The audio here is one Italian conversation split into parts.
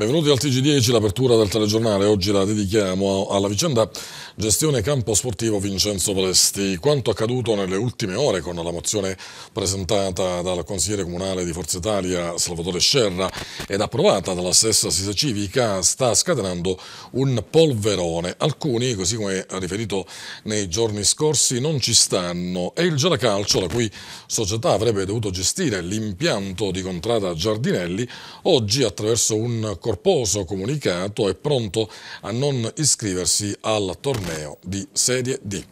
Benvenuti al TG10, l'apertura del telegiornale. Oggi la dedichiamo alla vicenda gestione campo sportivo Vincenzo Presti. Quanto accaduto nelle ultime ore con la mozione presentata dal consigliere comunale di Forza Italia Salvatore Scerra ed approvata dalla stessa Sisa Civica sta scatenando un polverone. Alcuni, così come riferito nei giorni scorsi, non ci stanno e il Gelacalcio, la cui società avrebbe dovuto gestire l'impianto di contrada Giardinelli, oggi attraverso un corposo comunicato è pronto a non iscriversi al torneo di Serie D.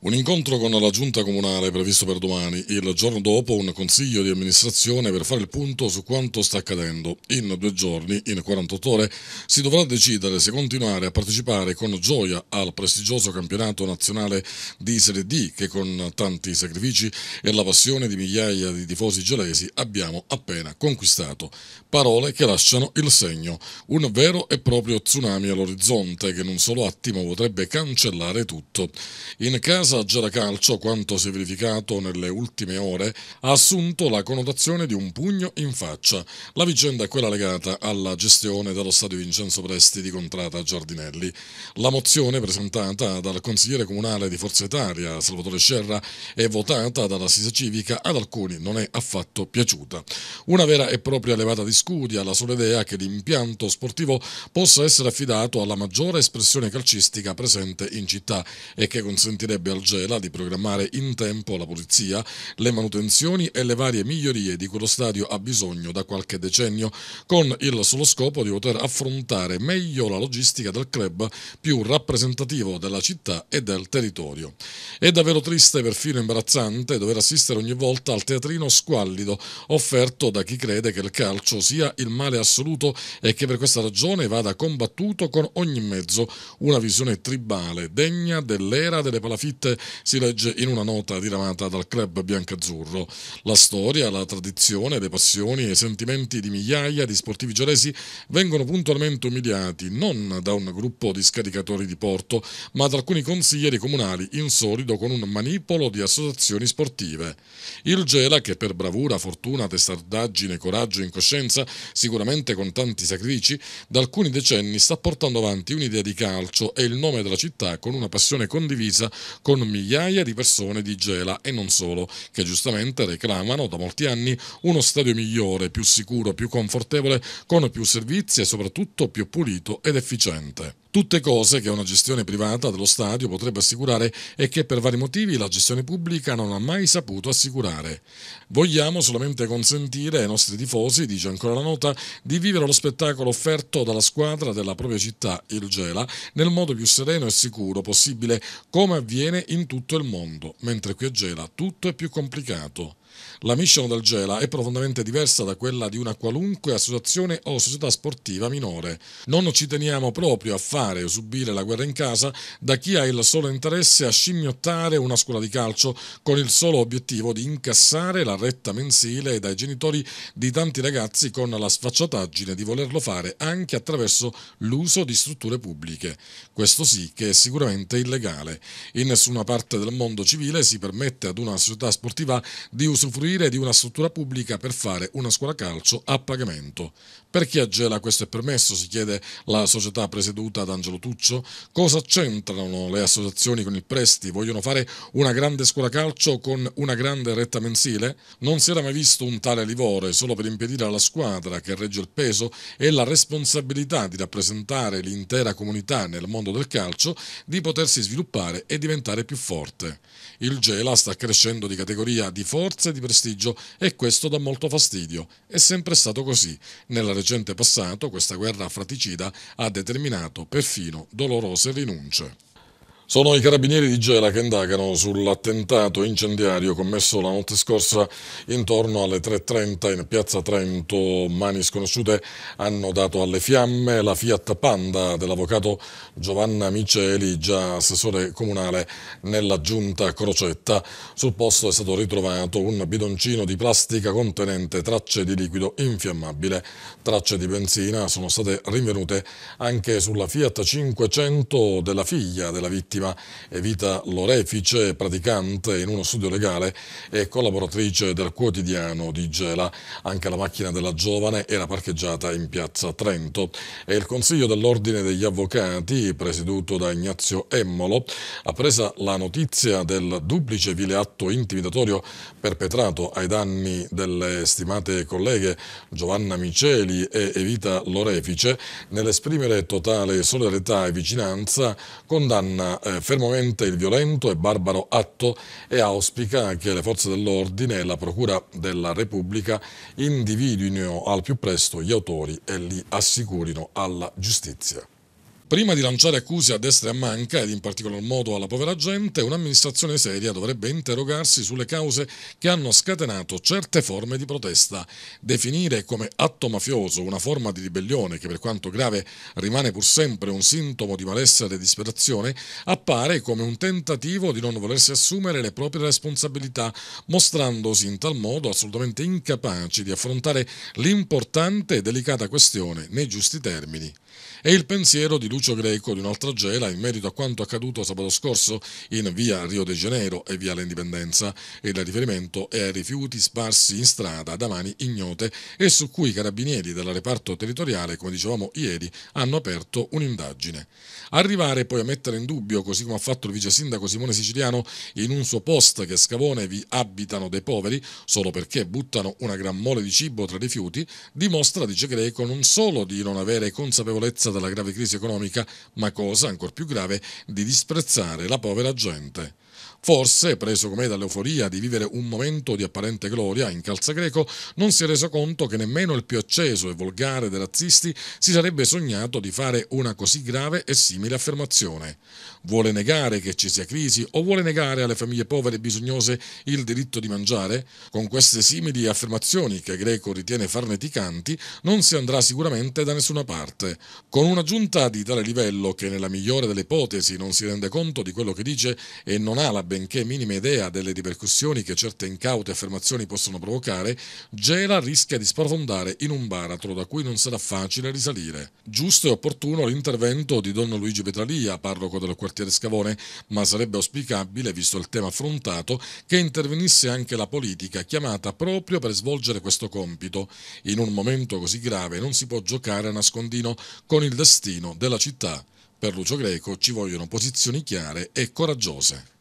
Un incontro con la giunta comunale previsto per domani, il giorno dopo un consiglio di amministrazione per fare il punto su quanto sta accadendo. In due giorni, in 48 ore, si dovrà decidere se continuare a partecipare con gioia al prestigioso campionato nazionale di Serie D che con tanti sacrifici e la passione di migliaia di tifosi gelesi abbiamo appena conquistato. Parole che lasciano il segno, un vero e proprio tsunami all'orizzonte che in un solo attimo potrebbe cancellare tutto. In caso paesaggio da calcio, quanto si è verificato nelle ultime ore, ha assunto la connotazione di un pugno in faccia. La vicenda è quella legata alla gestione dello stadio Vincenzo Presti di Contrata Giardinelli. La mozione presentata dal consigliere comunale di Forza Italia, Salvatore Scerra, e votata dalla Sisa civica ad alcuni non è affatto piaciuta. Una vera e propria levata di scudi alla sola idea che l'impianto sportivo possa essere affidato alla maggiore espressione calcistica presente in città e che consentirebbe al Algela di programmare in tempo la pulizia, le manutenzioni e le varie migliorie di cui lo stadio ha bisogno da qualche decennio, con il solo scopo di poter affrontare meglio la logistica del club più rappresentativo della città e del territorio. È davvero triste e perfino imbarazzante dover assistere ogni volta al teatrino squallido offerto da chi crede che il calcio sia il male assoluto e che per questa ragione vada combattuto con ogni mezzo una visione tribale degna dell'era delle palafitte Oriente, si legge in una nota diramata dal club biancazzurro. La storia, la tradizione, le passioni e i sentimenti di migliaia di sportivi gioresi vengono puntualmente umiliati non da un gruppo di scaricatori di porto, ma da alcuni consiglieri comunali in solido con un manipolo di associazioni sportive. Il Gela, che per bravura, fortuna, testardaggine, coraggio e incoscienza, sicuramente con tanti sacrifici, da alcuni decenni sta portando avanti un'idea di calcio e il nome della città con una passione condivisa con con migliaia di persone di Gela e non solo, che giustamente reclamano da molti anni uno stadio migliore, più sicuro, più confortevole, con più servizi e soprattutto più pulito ed efficiente. Tutte cose che una gestione privata dello stadio potrebbe assicurare e che per vari motivi la gestione pubblica non ha mai saputo assicurare. Vogliamo solamente consentire ai nostri tifosi, dice ancora la nota, di vivere lo spettacolo offerto dalla squadra della propria città, il Gela, nel modo più sereno e sicuro possibile, come avviene in tutto il mondo, mentre qui a Gela tutto è più complicato. La mission del Gela è profondamente diversa da quella di una qualunque associazione o società sportiva minore. Non ci teniamo proprio a fare o subire la guerra in casa da chi ha il solo interesse a scimmiottare una scuola di calcio con il solo obiettivo di incassare la retta mensile dai genitori di tanti ragazzi con la sfacciataggine di volerlo fare anche attraverso l'uso di strutture pubbliche. Questo sì che è sicuramente illegale. In nessuna parte del mondo civile si permette ad una società sportiva di usufruire usufruire di una struttura pubblica per fare una scuola calcio a pagamento. Perché a Gela questo è permesso? Si chiede la società presieduta da Angelo Tuccio. Cosa c'entrano le associazioni con il Presti? Vogliono fare una grande scuola calcio con una grande retta mensile? Non si era mai visto un tale livore solo per impedire alla squadra che regge il peso e la responsabilità di rappresentare l'intera comunità nel mondo del calcio di potersi sviluppare e diventare più forte. Il Gela sta crescendo di categoria di forza e di prestigio e questo dà molto fastidio. È sempre stato così. Nella recente passato questa guerra fraticida ha determinato perfino dolorose rinunce. Sono i carabinieri di Gela che indagano sull'attentato incendiario commesso la notte scorsa intorno alle 3.30 in piazza Trento. Mani sconosciute hanno dato alle fiamme la Fiat Panda dell'avvocato Giovanna Miceli, già assessore comunale nella giunta Crocetta. Sul posto è stato ritrovato un bidoncino di plastica contenente tracce di liquido infiammabile. Tracce di benzina sono state rinvenute anche sulla Fiat 500 della figlia della vittima vittima Evita eh, Lorefice, praticante in uno studio legale e collaboratrice del quotidiano di Gela. Anche la macchina della giovane era parcheggiata in piazza Trento e il Consiglio dell'Ordine degli Avvocati, presieduto da Ignazio Emmolo, ha presa la notizia del duplice vile atto intimidatorio perpetrato ai danni delle stimate colleghe Giovanna Miceli e Evita Lorefice nell'esprimere totale solidarietà e vicinanza condanna eh, eh, fermamente il violento e barbaro atto e auspica che le forze dell'ordine e la Procura della Repubblica individuino al più presto gli autori e li assicurino alla giustizia. Prima di lanciare accuse a destra e a manca, ed in particolar modo alla povera gente, un'amministrazione seria dovrebbe interrogarsi sulle cause che hanno scatenato certe forme di protesta. Definire come atto mafioso una forma di ribellione che per quanto grave rimane pur sempre un sintomo di malessere e disperazione, appare come un tentativo di non volersi assumere le proprie responsabilità, mostrandosi in tal modo assolutamente incapaci di affrontare l'importante e delicata questione nei giusti termini e il pensiero di Lucio Greco di un'altra gela in merito a quanto accaduto sabato scorso in via Rio de Janeiro e via l'Indipendenza e il riferimento è ai rifiuti sparsi in strada da mani ignote e su cui i carabinieri del reparto territoriale, come dicevamo ieri, hanno aperto un'indagine. Arrivare poi a mettere in dubbio, così come ha fatto il vice sindaco Simone Siciliano in un suo post che Scavone vi abitano dei poveri solo perché buttano una gran mole di cibo tra rifiuti, dimostra, dice Greco, non solo di non avere consapevolezza salvezza dalla grave crisi economica, ma cosa ancor più grave, di disprezzare la povera gente. Forse, preso come dall'euforia di vivere un momento di apparente gloria in calza greco, non si è reso conto che nemmeno il più acceso e volgare dei razzisti si sarebbe sognato di fare una così grave e simile affermazione. Vuole negare che ci sia crisi o vuole negare alle famiglie povere e bisognose il diritto di mangiare? Con queste simili affermazioni che Greco ritiene farneticanti, non si andrà sicuramente da nessuna parte. Con una giunta di tale livello che nella migliore delle ipotesi non si rende conto di quello che dice e non ha la ben benché minima idea delle ripercussioni che certe incaute affermazioni possono provocare, Gela rischia di sprofondare in un baratro da cui non sarà facile risalire. Giusto e opportuno l'intervento di Don Luigi Petralia, parroco del quartiere Scavone, ma sarebbe auspicabile, visto il tema affrontato, che intervenisse anche la politica, chiamata proprio per svolgere questo compito. In un momento così grave non si può giocare a nascondino con il destino della città. Per Lucio Greco ci vogliono posizioni chiare e coraggiose.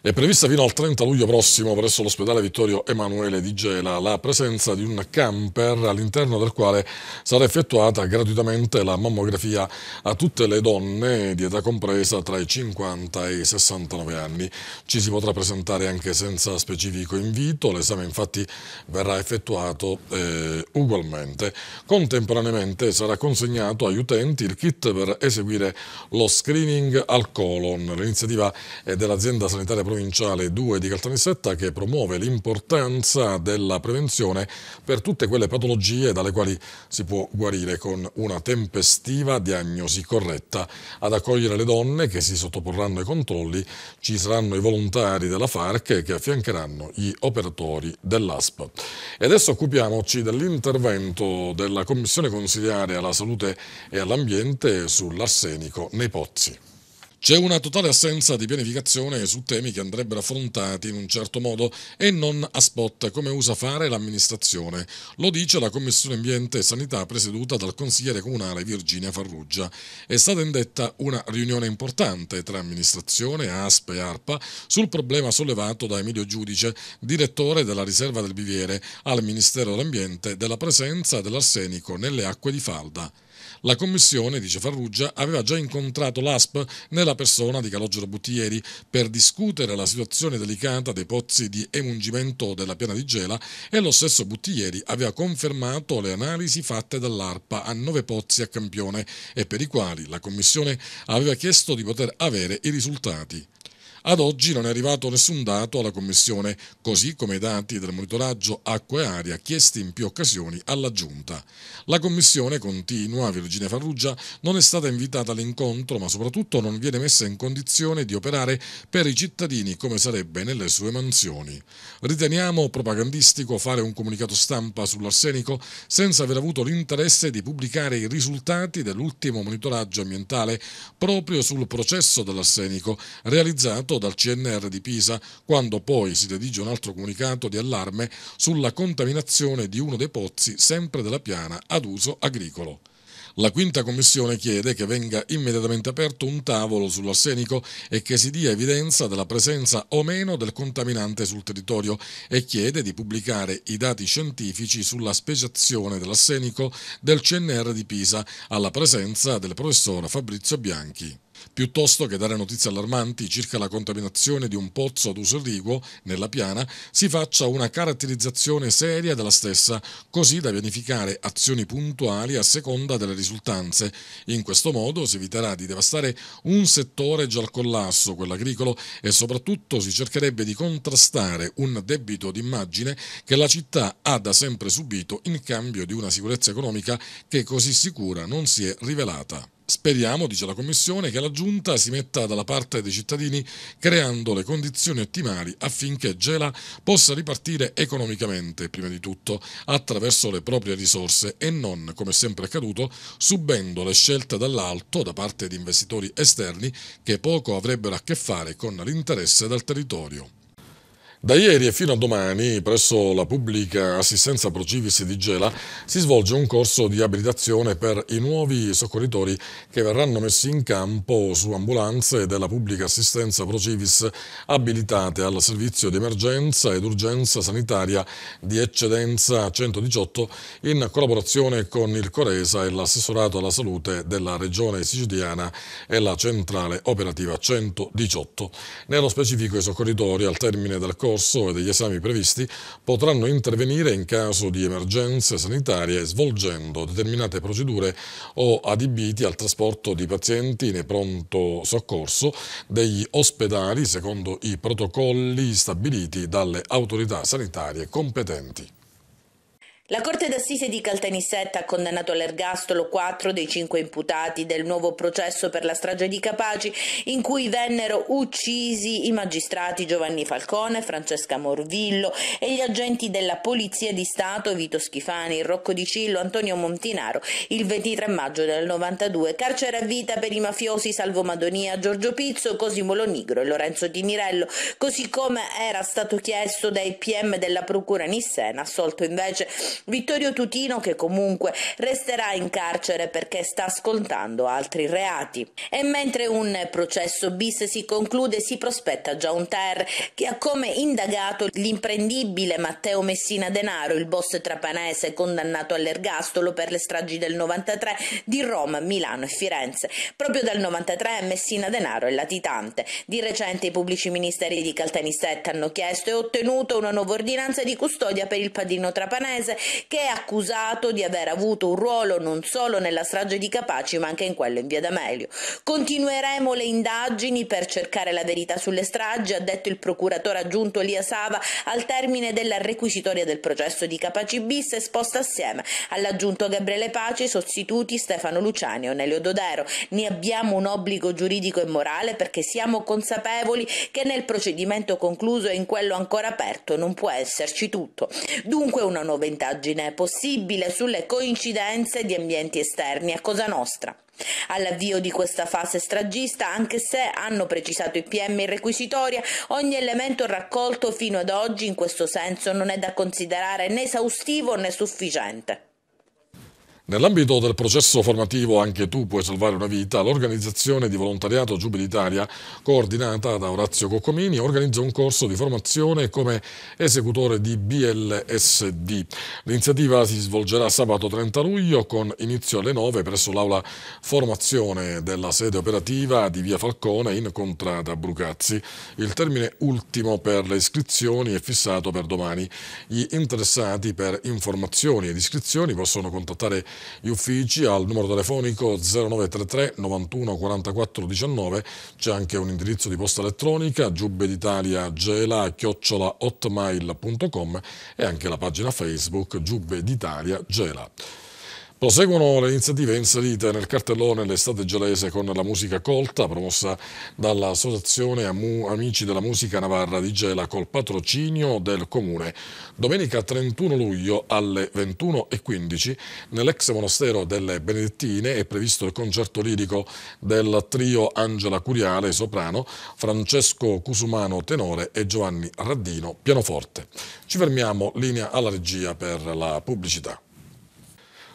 È prevista fino al 30 luglio prossimo presso l'ospedale Vittorio Emanuele di Gela la presenza di un camper all'interno del quale sarà effettuata gratuitamente la mammografia a tutte le donne di età compresa tra i 50 e i 69 anni. Ci si potrà presentare anche senza specifico invito, l'esame infatti verrà effettuato eh, ugualmente. Contemporaneamente sarà consegnato agli utenti il kit per eseguire lo screening al colon. L'iniziativa è dell'azienda sanitaria provinciale 2 di Caltanissetta che promuove l'importanza della prevenzione per tutte quelle patologie dalle quali si può guarire con una tempestiva diagnosi corretta. Ad accogliere le donne che si sottoporranno ai controlli ci saranno i volontari della FARC che affiancheranno gli operatori dell'ASP. E adesso occupiamoci dell'intervento della Commissione Consigliare alla Salute e all'Ambiente sull'arsenico nei pozzi. C'è una totale assenza di pianificazione su temi che andrebbero affrontati in un certo modo e non a spot come usa fare l'amministrazione. Lo dice la Commissione Ambiente e Sanità presieduta dal consigliere comunale Virginia Farrugia. È stata indetta una riunione importante tra amministrazione, ASP e ARPA sul problema sollevato da Emilio Giudice, direttore della riserva del Biviere, al Ministero dell'Ambiente della presenza dell'arsenico nelle acque di falda. La commissione, dice Farrugia, aveva già incontrato l'ASP nella persona di Calogero Buttieri per discutere la situazione delicata dei pozzi di emungimento della piana di Gela e lo stesso Buttieri aveva confermato le analisi fatte dall'ARPA a nove pozzi a campione e per i quali la commissione aveva chiesto di poter avere i risultati. Ad oggi non è arrivato nessun dato alla Commissione, così come i dati del monitoraggio acqua e aria chiesti in più occasioni alla Giunta. La Commissione, continua Virginia Farrugia, non è stata invitata all'incontro, ma soprattutto non viene messa in condizione di operare per i cittadini come sarebbe nelle sue mansioni. Riteniamo propagandistico fare un comunicato stampa sull'arsenico senza aver avuto l'interesse di pubblicare i risultati dell'ultimo monitoraggio ambientale proprio sul processo dell'arsenico realizzato comunicato dal CNR di Pisa, quando poi si redige un altro comunicato di allarme sulla contaminazione di uno dei pozzi sempre della piana ad uso agricolo. La quinta commissione chiede che venga immediatamente aperto un tavolo sull'arsenico e che si dia evidenza della presenza o meno del contaminante sul territorio e chiede di pubblicare i dati scientifici sulla speciazione dell'arsenico del CNR di Pisa alla presenza del professor Fabrizio Bianchi. Piuttosto che dare notizie allarmanti circa la contaminazione di un pozzo ad uso irriguo nella piana, si faccia una caratterizzazione seria della stessa, così da pianificare azioni puntuali a seconda delle risultanze. In questo modo si eviterà di devastare un settore già al collasso, quello agricolo, e soprattutto si cercherebbe di contrastare un debito d'immagine che la città ha da sempre subito in cambio di una sicurezza economica che così sicura non si è rivelata. Speriamo, dice la Commissione, che la Giunta si metta dalla parte dei cittadini creando le condizioni ottimali affinché Gela possa ripartire economicamente, prima di tutto, attraverso le proprie risorse e non, come sempre accaduto, subendo le scelte dall'alto da parte di investitori esterni che poco avrebbero a che fare con l'interesse del territorio. Da ieri e fino a domani, presso la pubblica assistenza Procivis di Gela, si svolge un corso di abilitazione per i nuovi soccorritori che verranno messi in campo su ambulanze della pubblica assistenza Procivis abilitate al servizio di emergenza ed urgenza sanitaria di eccedenza 118 in collaborazione con il Coresa e l'assessorato alla salute della regione siciliana e la centrale operativa 118. Nello specifico i soccorritori al termine del corso corso e degli esami previsti potranno intervenire in caso di emergenze sanitarie svolgendo determinate procedure o adibiti al trasporto di pazienti nei pronto soccorso degli ospedali secondo i protocolli stabiliti dalle autorità sanitarie competenti. La Corte d'Assise di Caltanissetta ha condannato all'ergastolo quattro dei cinque imputati del nuovo processo per la strage di Capaci in cui vennero uccisi i magistrati Giovanni Falcone, Francesca Morvillo e gli agenti della Polizia di Stato Vito Schifani, Rocco Di Cillo, Antonio Montinaro il 23 maggio del 92. Carcere a vita per i mafiosi Salvo Madonia, Giorgio Pizzo, Cosimo Lonigro e Lorenzo Di Mirello, così come era stato chiesto dai PM della Procura Nissena, assolto invece Vittorio Tutino che comunque resterà in carcere perché sta scontando altri reati. E mentre un processo bis si conclude si prospetta già un TER che ha come indagato l'imprendibile Matteo Messina Denaro, il boss trapanese condannato all'ergastolo per le stragi del 93 di Roma, Milano e Firenze. Proprio dal 93 Messina Denaro è latitante. Di recente i pubblici ministeri di Caltanissetta hanno chiesto e ottenuto una nuova ordinanza di custodia per il padino trapanese che è accusato di aver avuto un ruolo non solo nella strage di Capaci ma anche in quello in via D'Amelio. Continueremo le indagini per cercare la verità sulle stragi, ha detto il procuratore aggiunto Lia Sava al termine della requisitoria del processo di Capaci bis esposta assieme all'aggiunto Gabriele Paci, sostituti Stefano Luciani e Onelio Dodero. Ne abbiamo un obbligo giuridico e morale perché siamo consapevoli che nel procedimento concluso e in quello ancora aperto non può esserci tutto. Dunque una nuova indagine indagine possibile sulle coincidenze di ambienti esterni a Cosa Nostra. All'avvio di questa fase stragista, anche se hanno precisato i PM in requisitoria, ogni elemento raccolto fino ad oggi in questo senso non è da considerare né esaustivo né sufficiente. Nell'ambito del processo formativo Anche tu puoi salvare una vita, l'organizzazione di volontariato Giubilitaria, coordinata da Orazio Coccomini, organizza un corso di formazione come esecutore di BLSD. L'iniziativa si svolgerà sabato 30 luglio con inizio alle 9 presso l'aula formazione della sede operativa di Via Falcone in Contrada Brucazzi. Il termine ultimo per le iscrizioni è fissato per domani. Gli interessati per informazioni ed iscrizioni possono contattare gli uffici al numero telefonico 0933 91 44 19, c'è anche un indirizzo di posta elettronica giubbe d'Italia gela chiocciola hotmail.com e anche la pagina Facebook giubbe gela. Proseguono le iniziative inserite nel cartellone l'estate gelese con la musica colta promossa dall'associazione Amici della Musica Navarra di Gela col patrocinio del Comune. Domenica 31 luglio alle 21.15 nell'ex monastero delle Benedettine è previsto il concerto lirico del trio Angela Curiale soprano, Francesco Cusumano tenore e Giovanni Raddino pianoforte. Ci fermiamo linea alla regia per la pubblicità.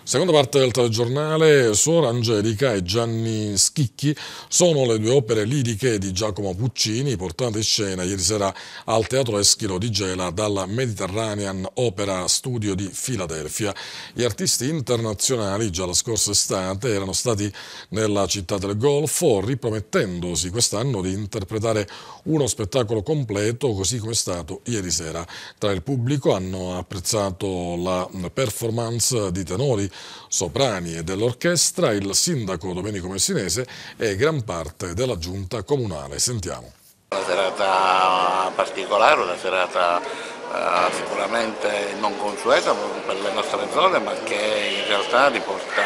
Seconda parte del telegiornale, Suora Angelica e Gianni Schicchi sono le due opere liriche di Giacomo Puccini portate in scena ieri sera al Teatro Eschilo di Gela dalla Mediterranean Opera Studio di Filadelfia. Gli artisti internazionali già la scorsa estate erano stati nella città del Golfo ripromettendosi quest'anno di interpretare uno spettacolo completo così come è stato ieri sera. Tra il pubblico hanno apprezzato la performance di tenori soprani e dell'orchestra, il sindaco Domenico Messinese e gran parte della giunta comunale. Sentiamo. Una serata particolare, una serata eh, sicuramente non consueta per le nostre zone ma che in realtà riporta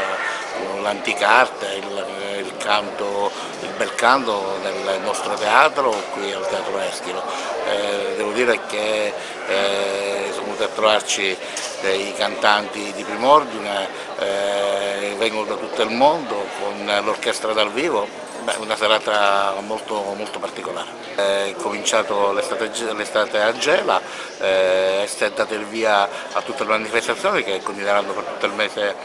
uh, l'anticarte, il, il, canto, il bel canto del nostro teatro qui al Teatro Eschilo. Eh, devo dire che eh, sono venuti a trovarci i cantanti di prim'ordine eh, vengono da tutto il mondo con l'orchestra dal vivo, Beh, una serata molto, molto particolare. È cominciato l'estate a Gela, eh, è stato dato il via a tutte le manifestazioni che continueranno per tutto il mese,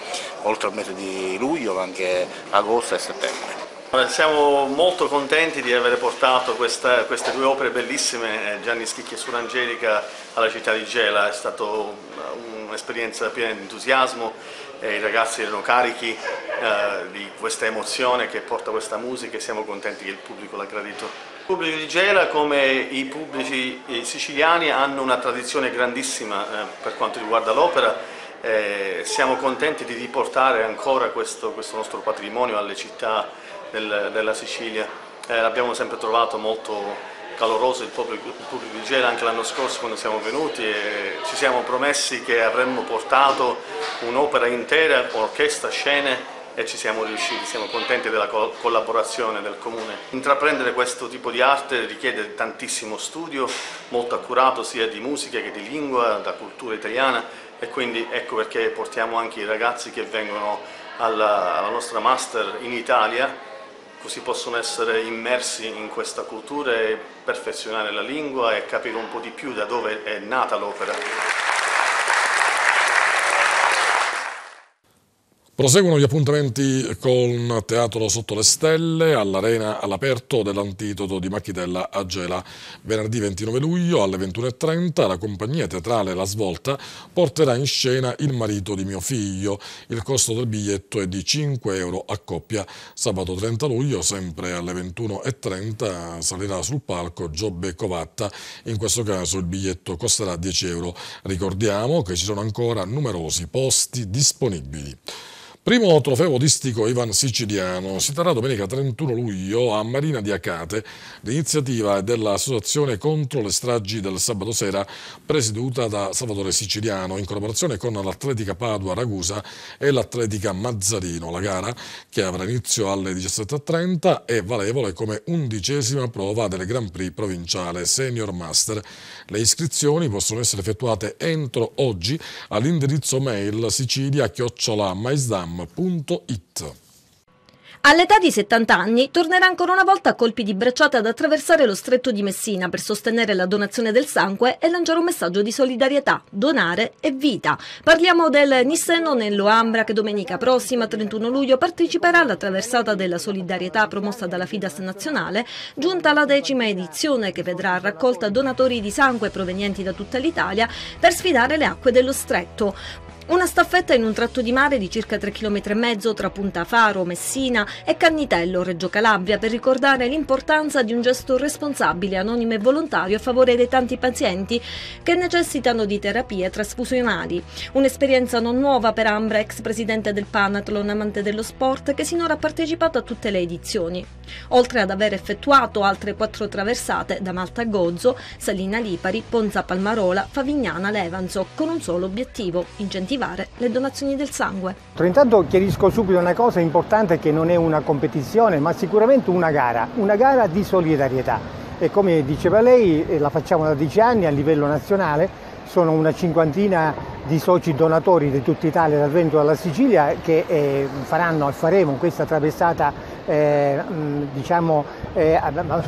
oltre al mese di luglio, ma anche agosto e settembre. Siamo molto contenti di aver portato questa, queste due opere bellissime, eh, Gianni Schicchi e Surangelica, alla città di Gela. È stata un'esperienza piena di entusiasmo, eh, i ragazzi erano carichi eh, di questa emozione che porta questa musica e siamo contenti che il pubblico l'ha gradito. Il pubblico di Gela, come i pubblici siciliani, hanno una tradizione grandissima eh, per quanto riguarda l'opera. Eh, siamo contenti di riportare ancora questo, questo nostro patrimonio alle città del, della Sicilia. Eh, abbiamo sempre trovato molto caloroso il pubblico, il pubblico di Gela anche l'anno scorso quando siamo venuti e ci siamo promessi che avremmo portato un'opera intera, orchestra, scene e ci siamo riusciti, siamo contenti della collaborazione del Comune. Intraprendere questo tipo di arte richiede tantissimo studio, molto accurato sia di musica che di lingua, da cultura italiana e quindi ecco perché portiamo anche i ragazzi che vengono alla, alla nostra master in Italia così ecco, possono essere immersi in questa cultura e perfezionare la lingua e capire un po' di più da dove è nata l'opera. Proseguono gli appuntamenti con Teatro Sotto le Stelle all'Arena all'aperto dell'antitodo di Macchitella a Gela. Venerdì 29 luglio alle 21.30 la compagnia teatrale La Svolta porterà in scena Il marito di mio figlio. Il costo del biglietto è di 5 euro a coppia. Sabato 30 luglio, sempre alle 21.30, salirà sul palco Giobbe Covatta. In questo caso il biglietto costerà 10 euro. Ricordiamo che ci sono ancora numerosi posti disponibili. Primo trofeo odistico Ivan Siciliano si terrà domenica 31 luglio a Marina di Acate, l'iniziativa è dell'Associazione contro le stragi del sabato sera presieduta da Salvatore Siciliano in collaborazione con l'Atletica Padua Ragusa e l'Atletica Mazzarino. La gara, che avrà inizio alle 17.30, è valevole come undicesima prova del Grand Prix provinciale Senior Master. Le iscrizioni possono essere effettuate entro oggi all'indirizzo mail sicilia-maisdam www.radiogram.it All'età di 70 anni tornerà ancora una volta a colpi di bracciata ad attraversare lo stretto di Messina per sostenere la donazione del sangue e lanciare un messaggio di solidarietà, donare è vita. Parliamo del Nisseno nell'Oambra che domenica prossima, 31 luglio, parteciperà alla traversata della solidarietà promossa dalla Fidas nazionale, giunta alla decima edizione che vedrà raccolta donatori di sangue provenienti da tutta l'Italia per sfidare le acque dello stretto. Una staffetta in un tratto di mare di circa 3,5 km tra Punta Faro, Messina e Cannitello, Reggio Calabria, per ricordare l'importanza di un gesto responsabile, anonimo e volontario a favore dei tanti pazienti che necessitano di terapie trasfusionali. Un'esperienza non nuova per Ambra, ex presidente del Panathlon, amante dello sport, che sinora ha partecipato a tutte le edizioni. Oltre ad aver effettuato altre quattro traversate da Malta a Gozzo, Salina Lipari, Ponza Palmarola, Favignana, Levanzo, con un solo obiettivo, incentivare incentivare le donazioni del sangue. Intanto chiarisco subito una cosa importante che non è una competizione ma sicuramente una gara, una gara di solidarietà e come diceva lei eh, la facciamo da dieci anni a livello nazionale, sono una cinquantina di soci donatori di tutta Italia, dal Vento alla Sicilia che eh, faranno e faremo questa traversata eh, mm, diciamo, eh,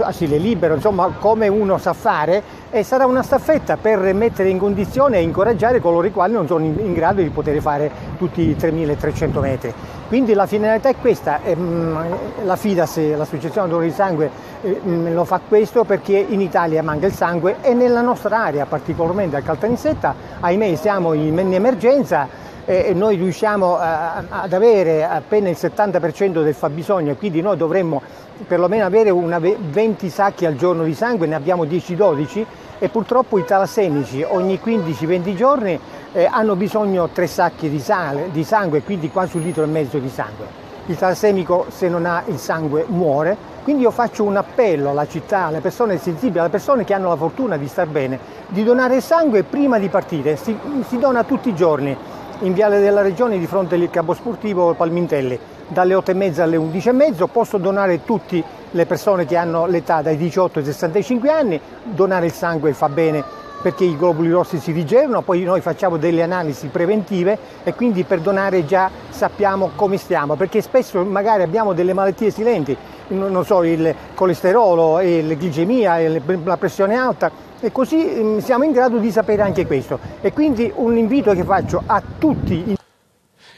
asile ah, ah, libero, insomma come uno sa fare e sarà una staffetta per mettere in condizione e incoraggiare coloro i quali non sono in grado di poter fare tutti i 3300 metri. Quindi la finalità è questa, mm, la FIDAS, l'associazione donori di sangue, eh, mm, lo fa questo perché in Italia manca il sangue e nella nostra area, particolarmente a Caltanissetta, ahimè siamo in emergenza eh, noi riusciamo eh, a, ad avere appena il 70% del fabbisogno e quindi noi dovremmo perlomeno avere 20 sacchi al giorno di sangue, ne abbiamo 10-12 e purtroppo i talassemici ogni 15-20 giorni eh, hanno bisogno 3 sacchi di, sale, di sangue, quindi quasi un litro e mezzo di sangue. Il talassemico se non ha il sangue muore quindi io faccio un appello alla città, alle persone sensibili, alle persone che hanno la fortuna di star bene, di donare sangue prima di partire, si, si dona tutti i giorni in Viale della Regione di fronte al Cabo Sportivo Palmintelli dalle 8 e mezza alle 11 e mezzo posso donare tutte le persone che hanno l'età dai 18 ai 65 anni, donare il sangue fa bene perché i globuli rossi si rigenerano, poi noi facciamo delle analisi preventive e quindi per donare già sappiamo come stiamo, perché spesso magari abbiamo delle malattie silenti, non so, il colesterolo, la glicemia, la pressione alta e così mm, siamo in grado di sapere anche questo. E quindi un invito che faccio a tutti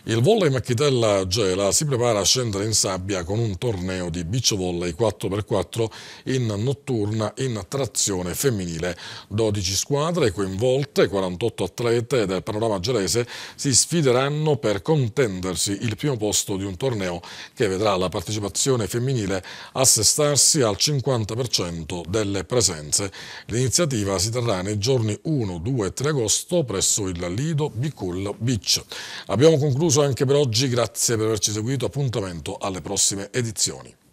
il volley Macchitella Gela si prepara a scendere in sabbia con un torneo di beach volley 4x4 in notturna in trazione femminile. 12 squadre coinvolte, 48 atlete del panorama gelese si sfideranno per contendersi il primo posto di un torneo che vedrà la partecipazione femminile assestarsi al 50% delle presenze. L'iniziativa si terrà nei giorni 1, 2 e 3 agosto presso il Lido Bicul Beach. Abbiamo concluso concluso anche per oggi, grazie per averci seguito, appuntamento alle prossime edizioni.